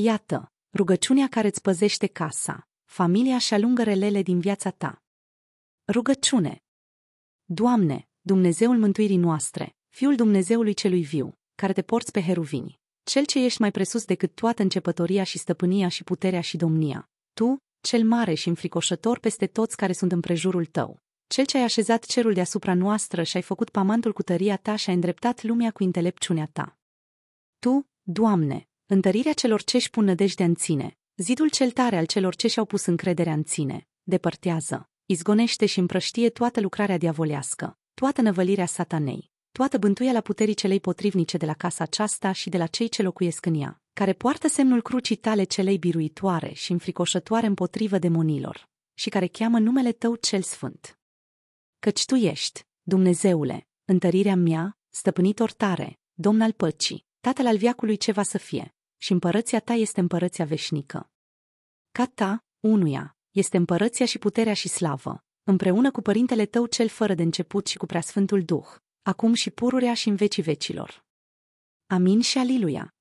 Iată, rugăciunea care îți păzește casa, familia și alungă relele din viața ta. Rugăciune Doamne, Dumnezeul mântuirii noastre, Fiul Dumnezeului celui viu, care te porți pe heruvini, cel ce ești mai presus decât toată începătoria și stăpânia și puterea și domnia, tu, cel mare și înfricoșător peste toți care sunt împrejurul tău, cel ce ai așezat cerul deasupra noastră și ai făcut pamantul cu tăria ta și ai îndreptat lumea cu intelepciunea ta. Tu, Doamne, Întărirea celor ce își pun nădejdea în ține, zidul cel tare al celor ce și-au pus încrederea în ține, depărtează, izgonește și împrăștie toată lucrarea diavolească, toată năvălirea satanei, toată la puterii celei potrivnice de la casa aceasta și de la cei ce locuiesc în ea, care poartă semnul crucii tale celei biruitoare și înfricoșătoare împotrivă demonilor, și care cheamă numele tău cel sfânt. Căci tu ești, Dumnezeule, întărirea mea, stăpânitor tare, domn al păcii, tatăl al viacului ce va să fie, și împărăția ta este împărăția veșnică. Ca ta, unuia, este împărăția și puterea și slavă, împreună cu Părintele tău cel fără de început și cu preasfântul Duh, acum și pururea și în vecii vecilor. Amin și aliluia!